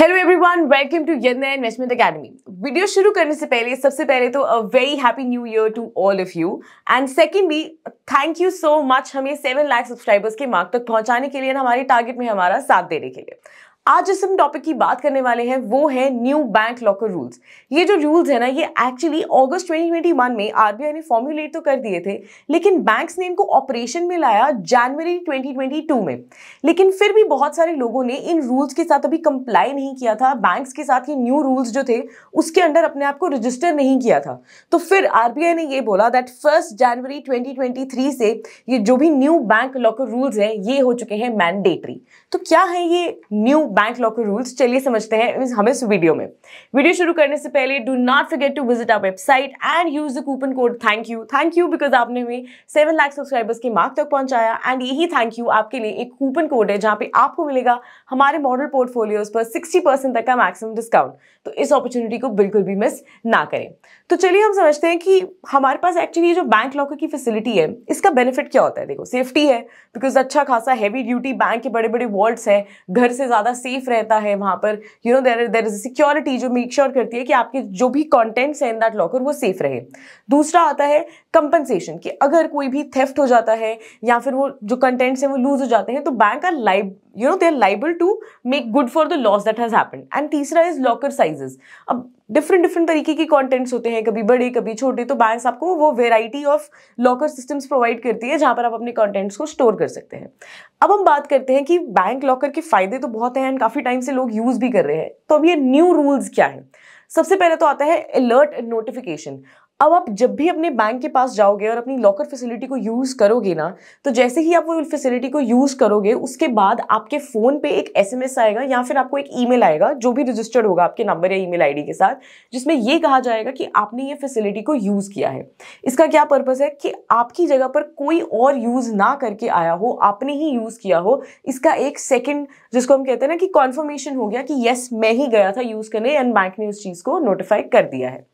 hello everyone welcome to Yadnya investment academy video शुरू करने से पहले सबसे पहले तो a very happy new year to all of you and secondly thank you so much हमें सेवन लाख सब्सक्राइबर्स के मार्क तक पहुंचाने के लिए हमारे टारगेट में हमारा साथ देने के लिए आज जिस हम टॉपिक की बात करने वाले हैं वो है न्यू बैंक लॉकर रूल्स ये जो रूल्स है ना ये एक्चुअली अगस्त 2021 में आरबीआई ने फॉर्मुलेट तो कर दिए थे लेकिन बैंक्स ने इनको ऑपरेशन में लाया जनवरी 2022 में लेकिन फिर भी बहुत सारे लोगों ने इन रूल्स के साथ अभी कंप्लाई नहीं किया था बैंक्स के साथ ये न्यू रूल्स जो थे उसके अंडर अपने आप को रजिस्टर नहीं किया था तो फिर आर ने ये बोला दैट फर्स्ट जनवरी ट्वेंटी से ये जो भी न्यू बैंक लॉकर रूल्स हैं ये हो चुके हैं मैंडेटरी तो क्या है ये न्यू बैंक लॉ के रूल्स चलिए समझते हैं हम इस वीडियो में वीडियो शुरू करने से पहले do not forget to visit our website and use the coupon code thank you thank you because आपने हमें सेवन लाख सब्सक्राइबर्स के मार्क तक पहुंचाया एंड यही थैंक यू आपके लिए एक कूपन कोड है जहां पे आपको मिलेगा हमारे मॉडल पोर्टफोलियोज पर सिक्सटी परसेंट तक का मैक्सिमम डिस्काउंट तो इस अपॉर्चुनिटी को बिल्कुल भी मिस ना करें तो चलिए हम समझते हैं कि हमारे पास एक्चुअली जो बैंक लॉकर की फैसिलिटी है इसका बेनिफिट क्या होता है देखो सेफ्टी है बिकॉज अच्छा खासा हैवी ड्यूटी बैंक के बड़े बड़े वॉल्ट्स हैं घर से ज़्यादा सेफ रहता है वहाँ पर you know there there is security जो मेक श्योर करती है कि आपके जो भी कॉन्टेंट्स हैं इन दैट लॉकर वो सेफ रहे दूसरा आता है कंपनसेशन कि अगर कोई भी थेफ्ट हो जाता है या फिर वो जो कंटेंट्स हैं वो लूज हो जाते हैं तो बैंक आर लाइव you know they are liable to make good for the loss that has happen and तीसरा इज लॉकर साइजेस अब डिफरेंट डिफरेंट तरीके के कॉन्टेंट्स होते हैं कभी बड़े कभी छोटे तो बैंक्स आपको वो variety of locker systems provide करती है जहां पर आप अपने कॉन्टेंट्स को स्टोर कर सकते हैं अब हम बात करते हैं कि बैंक लॉकर के फायदे तो बहुत हैं एंड काफ़ी टाइम से लोग यूज़ भी कर रहे हैं तो अब ये न्यू रूल्स क्या है सबसे पहले तो आता है अलर्ट नोटिफिकेशन अब आप जब भी अपने बैंक के पास जाओगे और अपनी लॉकर फैसिलिटी को यूज़ करोगे ना तो जैसे ही आप वो फैसिलिटी को यूज़ करोगे उसके बाद आपके फ़ोन पे एक एसएमएस आएगा या फिर आपको एक ईमेल आएगा जो भी रजिस्टर्ड होगा आपके नंबर या ईमेल आईडी के साथ जिसमें ये कहा जाएगा कि आपने ये फैसिलिटी को यूज़ किया है इसका क्या पर्पज़ है कि आपकी जगह पर कोई और यूज़ ना करके आया हो आपने ही यूज़ किया हो इसका एक सेकेंड जिसको हम कहते हैं ना कि कॉन्फर्मेशन हो गया कि येस मैं ही गया था यूज़ करने एंड बैंक ने उस चीज़ को नोटिफाई कर दिया है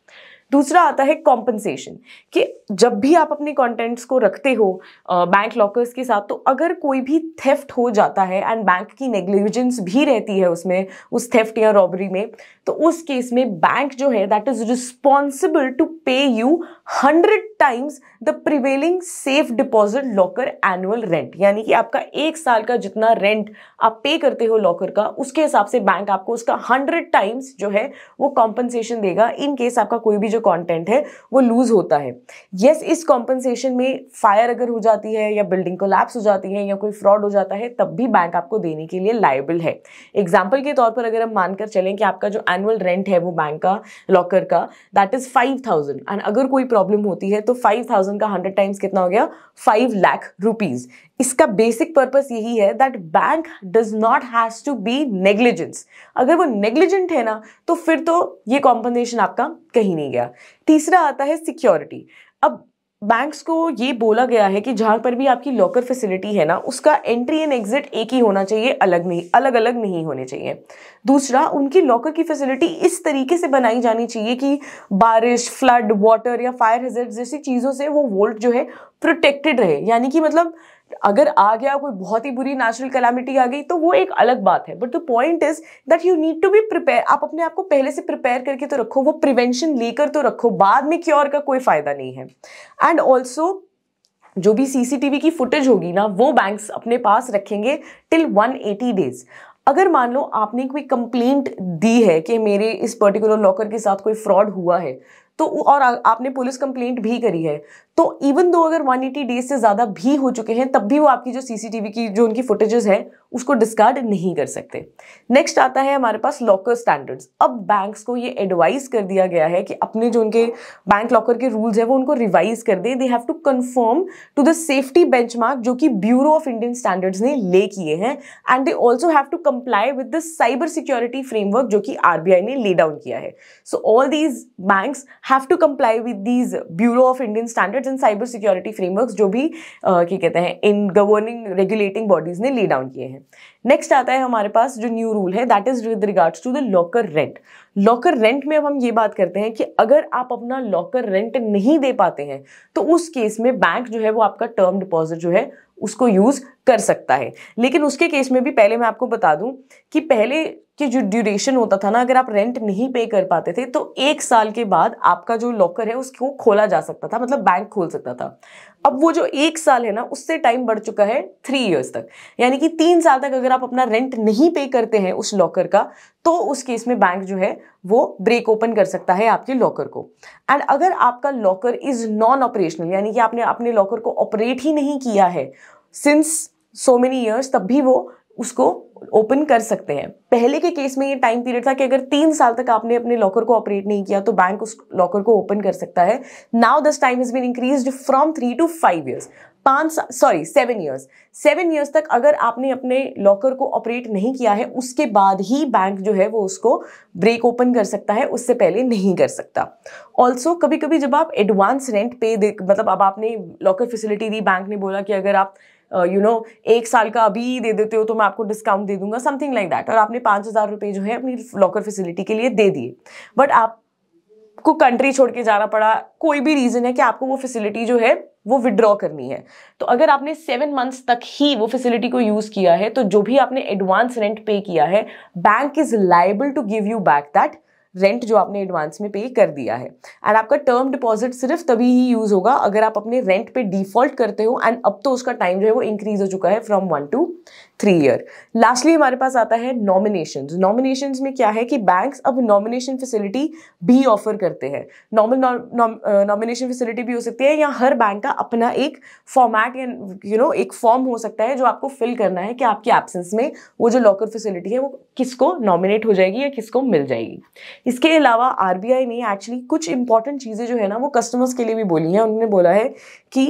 दूसरा आता है कॉम्पनसेशन कि जब भी आप अपने कंटेंट्स को रखते हो बैंक लॉकर्स के साथ तो अगर कोई भी थेफ्ट हो जाता है एंड बैंक की नेग्लिजेंस भी रहती है उसमें उस थेफ्ट या रॉबरी में तो उस केस में बैंक जो है that is responsible to pay you hundred times the prevailing safe deposit locker annual rent यानी कि आपका एक साल का जितना रेंट आप पे करते हो लॉकर का उसके हिसाब से बैंक आपको उसका हंड्रेड टाइम्स जो है वो कॉम्पनसेशन देगा इन केस आपका कोई भी जो कॉन्टेंट है वो लूज होता है येस yes, इस कॉम्पनसेशन में फायर अगर हो जाती है या बिल्डिंग को लैप्स हो जाती है या कोई फ्रॉड हो जाता है तब भी बैंक आपको देने के लिए लाइबल है एग्जाम्पल के तौर पर अगर हम मानकर चलें कि आपका जो एनुअल रेंट है वो बैंक का लॉकर का that is five thousand and अगर कोई प्रॉब्लम होती है तो फाइव थाउजेंड का हंड्रेड टाइम्स कितना हो गया फाइव लाख रुपीज इसका बेसिक पर्पस यही है that bank does not has to be negligence अगर वो नेग्लिजेंट है ना तो फिर तो ये कॉम्पनसेशन आपका कहीं नहीं गया तीसरा आता है सिक्योरिटी अब बैंक्स को ये बोला गया है कि जहाँ पर भी आपकी लॉकर फैसिलिटी है ना उसका एंट्री एंड एग्जिट एक ही होना चाहिए अलग नहीं अलग अलग नहीं होने चाहिए दूसरा उनकी लॉकर की फैसिलिटी इस तरीके से बनाई जानी चाहिए कि बारिश फ्लड वाटर या फायर हेजर्ट जैसी चीज़ों से वो वोल्ट जो है प्रोटेक्टेड रहे यानी कि मतलब अगर आ गया कोई बहुत ही बुरी नेचुरल कैलामिटी आ गई तो वो एक अलग बात है but the point is that you need to be prepare आप अपने आप को पहले से प्रिपेयर करके तो रखो वो प्रिवेंशन लेकर तो रखो बाद में क्योर का कोई फायदा नहीं है एंड ऑल्सो जो भी सीसीटीवी की फुटेज होगी ना वो बैंक्स अपने पास रखेंगे टिल 180 डेज अगर मान लो आपने कोई कंप्लेंट दी है कि मेरे इस पर्टिकुलर लॉकर के साथ कोई फ्रॉड हुआ है तो और आपने पुलिस कंप्लेंट भी करी है तो इवन दो अगर 180 डेज से ज़्यादा भी हो चुके हैं तब भी वो आपकी जो सीसीटीवी की जो उनकी फुटेजेस है उसको डिस्कार्ड नहीं कर सकते नेक्स्ट आता है हमारे पास लॉकर स्टैंडर्ड्स अब बैंक्स को ये एडवाइस कर दिया गया है कि अपने जो उनके बैंक लॉकर के रूल्स हैं वो उनको रिवाइज कर दें they have to confirm to the safety benchmark जो कि ब्यूरो ऑफ इंडियन स्टैंडर्ड्स ने ले किए हैं and they also have to comply with the cyber security framework जो कि आर ने ले डाउन किया है so all these banks have to comply with these bureau of Indian standards and cyber security framework जो भी uh, क्या कहते हैं इन गवर्निंग रेगुलेटिंग बॉडीज ने ले डाउन किए हैं हैं नेक्स्ट आता है हमारे पास जो न्यू रूल है that is with regards to the locker rent locker rent में अब हम ये बात करते हैं कि अगर आप अपना लॉकर रेंट नहीं दे पाते हैं तो उस केस में बैंक जो है वो आपका टर्म डिपॉजिट जो है उसको यूज़ कर सकता है लेकिन उसके केस में भी पहले मैं आपको बता दूं कि पहले कि जो ड्यूरेशन होता था ना अगर आप रेंट नहीं पे कर पाते थे तो एक साल के बाद आपका जो लॉकर है उसको खोला जा सकता था मतलब बैंक खोल सकता था अब वो जो एक साल है ना उससे टाइम बढ़ चुका है थ्री ईयर्स तक यानी कि तीन साल तक अगर आप अपना रेंट नहीं पे करते हैं उस लॉकर का तो उस केस में बैंक जो है वो ब्रेक ओपन कर सकता है आपके लॉकर को एंड अगर आपका लॉकर इज़ नॉन ऑपरेशनल यानी कि आपने अपने लॉकर को ऑपरेट ही नहीं किया है सिंस सो मेनी ईयर्स तब भी वो उसको ओपन कर सकते हैं पहले के केस में ये टाइम पीरियड था कि अगर तीन साल तक आपने अपने लॉकर को ऑपरेट नहीं किया तो बैंक उस लॉकर को ओपन कर सकता है now this time is been increase from three to five years पाँच sorry seven years seven years तक अगर आपने अपने लॉकर को ऑपरेट नहीं किया है उसके बाद ही बैंक जो है वो उसको ब्रेक ओपन कर सकता है उससे पहले नहीं कर सकता ऑल्सो कभी कभी जब आप एडवांस रेंट पे मतलब अब आपने लॉकर फैसिलिटी दी बैंक ने बोला कि अगर आप यू नो एक साल का अभी दे देते हो तो मैं आपको डिस्काउंट दे दूंगा समथिंग लाइक दैट और आपने पाँच हज़ार रुपये जो है अपनी लॉकर फैसिलिटी के लिए दे दिए बट आपको कंट्री छोड़ के जाना पड़ा कोई भी रीज़न है कि आपको वो फैसिलिटी जो है वो विड्रॉ करनी है तो अगर आपने सेवन मंथ्स तक ही वो फैसिलिटी को यूज़ किया है तो जो भी आपने एडवांस रेंट पे किया है bank is liable to give you back that rent जो आपने एडवांस में पे कर दिया है एंड आपका टर्म डिपॉजिट सिर्फ तभी ही यूज़ होगा अगर आप अपने रेंट पे डिफॉल्ट करते हो एंड अब तो उसका टाइम जो है वो इंक्रीज हो चुका है from one to three year lastly हमारे पास आता है नॉमिनेशन नॉमिनेशन में क्या है कि बैंक्स अब नॉमिनेशन फैसिलिटी भी ऑफर करते हैं नॉर्मल नॉमिनेशन फैसिलिटी भी हो सकती है या हर बैंक का अपना एक फॉर्मैट या यू नो एक फॉर्म हो सकता है जो आपको फिल करना है कि आपकी एबसेंस में वो जो लॉकर फैसिलिटी है वो किसको नॉमिनेट हो जाएगी या किसको मिल जाएगी इसके अलावा आर ने एक्चुअली कुछ इंपॉर्टेंट चीज़ें जो है ना वो कस्टमर्स के लिए भी बोली हैं उन्होंने बोला है कि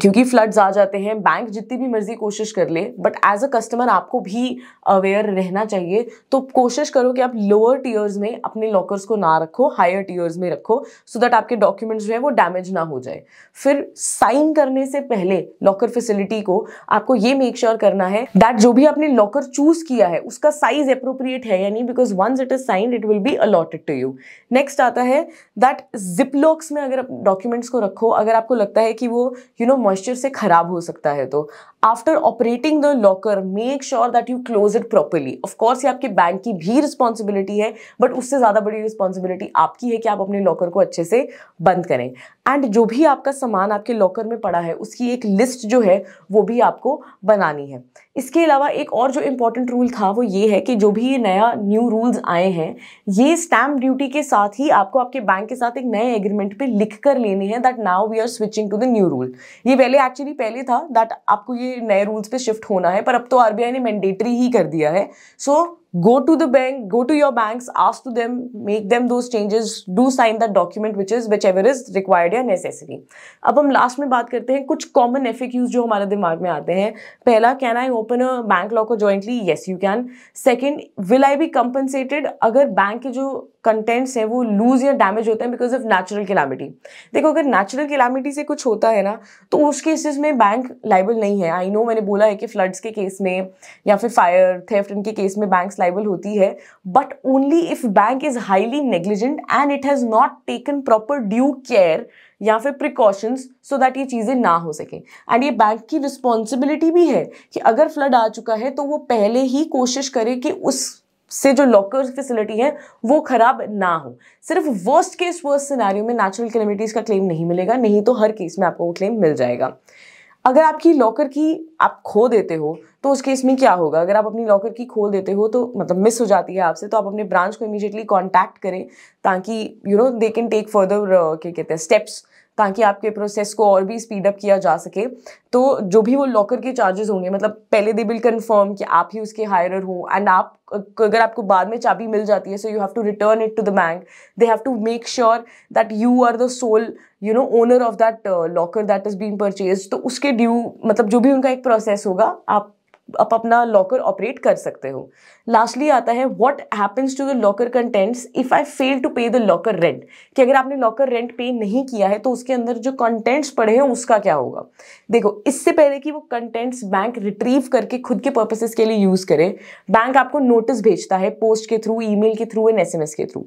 क्योंकि फ्लड्स आ जाते हैं बैंक जितनी भी मर्जी कोशिश कर ले बट एज अ कस्टमर आपको भी अवेयर रहना चाहिए तो कोशिश करो कि आप लोअर टीयर्स में अपने लॉकर्स को ना रखो हायर टीयर्स में रखो सो so दैट आपके डॉक्यूमेंट्स जो है वो डैमेज ना हो जाए फिर साइन करने से पहले लॉकर फैसिलिटी को आपको ये मेक श्योर sure करना है दैट जो भी आपने लॉकर चूज किया है उसका साइज अप्रोप्रिएट है यानी because once it is signed it will be allotted to you next आता है दैट जिप लॉक्स में अगर डॉक्यूमेंट्स को रखो अगर आपको लगता है कि वो you you know know, moisture से ख़राब हो सकता है तो after operating the locker make sure that you close it properly of course ये आपके बैंक की भी रिस्पॉन्सिबिलिटी है बट उससे ज़्यादा बड़ी रिस्पॉन्सिबिलिटी आपकी है कि आप अपने लॉकर को अच्छे से बंद करें एंड जो भी आपका सामान आपके लॉकर में पड़ा है उसकी एक लिस्ट जो है वो भी आपको बनानी है इसके अलावा एक और जो इम्पॉर्टेंट रूल था वो ये है कि जो भी ये नया न्यू रूल्स आए हैं ये स्टैम्प ड्यूटी के साथ ही आपको आपके बैंक के साथ एक नए एग्रीमेंट पे लिख कर लेने हैं that now we are switching to the new rule ये पहले एक्चुअली पहले था दैट आपको ये नए रूल्स पे शिफ्ट होना है पर अब तो आर ने मैंडेटरी ही कर दिया है so so, go to the bank go to your banks ask to them make them those changes do sign that document which is whichever is required or necessary ab hum last mein baat karte hain kuch common FAQs jo hamare dimag mein aate hain pehla can i open a bank locker jointly yes you can second will i be compensated agar bank ke jo contents हैं वो loose या damage होते हैं because of natural calamity देखो अगर natural calamity से कुछ होता है ना तो उस केसेस में बैंक लाइबल नहीं है आई नो मैंने बोला है कि फ्लड्स के केस में या फिर फायर थेफ्ट इनके केस में बैंक लाइबल होती है but only if bank is highly negligent and it has not taken proper due care या फिर प्रिकॉशंस सो दैट ये चीज़ें ना हो सकें एंड ये बैंक की रिस्पॉन्सिबिलिटी भी है कि अगर फ्लड आ चुका है तो वो पहले ही कोशिश करे कि उस से जो लॉकर फैसिलिटी है वो ख़राब ना हो सिर्फ वर्स्ट केस वर्स्ट सिनेरियो में नेचुरल कैलमिटीज़ का क्लेम नहीं मिलेगा नहीं तो हर केस में आपको वो क्लेम मिल जाएगा अगर आपकी लॉकर की आप खो देते हो तो उस केस में क्या होगा अगर आप अपनी लॉकर की खोल देते हो तो मतलब मिस हो जाती है आपसे तो आप अपने ब्रांच को इमीजिएटली कॉन्टैक्ट करें ताकि you know they can take further क्या कहते हैं स्टेप्स ताकि आपके प्रोसेस को और भी स्पीड अप किया जा सके तो जो भी वो लॉकर के चार्जेस होंगे मतलब पहले दे बिल कन्फर्म कि आप ही उसके हायरर हो एंड आप अगर आपको बाद में चाबी मिल जाती है so you have to return it to the bank they have to make sure that you are the sole you know owner of that locker that is being purchase तो उसके ड्यू मतलब जो भी उनका एक प्रोसेस होगा आप आप अपना लॉकर ऑपरेट कर सकते हो लास्टली आता है what happens to the locker contents if I fail to pay the locker rent कि अगर आपने लॉकर रेंट पे नहीं किया है तो उसके अंदर जो कंटेंट्स पड़े हैं उसका क्या होगा देखो इससे पहले कि वो कंटेंट्स बैंक रिट्रीव करके खुद के पर्पसेस के लिए यूज़ करें बैंक आपको नोटिस भेजता है पोस्ट के थ्रू ई के थ्रू एंड एस के थ्रू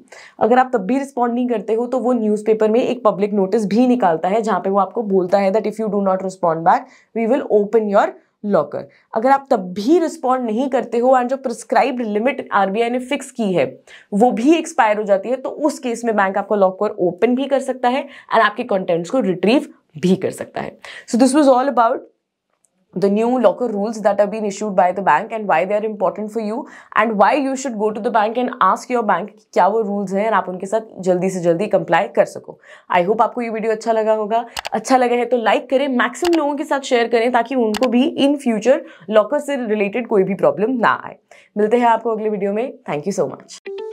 अगर आप तब भी रिस्पॉन्ड नहीं करते हो तो वो न्यूज में एक पब्लिक नोटिस भी निकालता है जहां पर वो आपको बोलता है that if you do not respond back we will open your locker अगर आप तब भी रिस्पॉन्ड नहीं करते हो एंड जो प्रिस्क्राइब लिमिट आरबीआई ने फिक्स की है वो भी एक्सपायर हो जाती है तो उस केस में बैंक आपको लॉकर ओपन भी कर सकता है एंड आपके कंटेंट्स को रिट्रीव भी कर सकता है so this was all about the new locker rules that have been issued by the bank and why they are important for you and why you should go to the bank and ask your bank kya wo rules hain और aap unke sath jaldi se jaldi comply kar sako I hope aapko ye video acha laga hoga acha laga hai to like kare maximum logon ke sath share kare taki unko bhi in future locker se related koi bhi problem na aaye milte hain aapko agle video mein thank you so much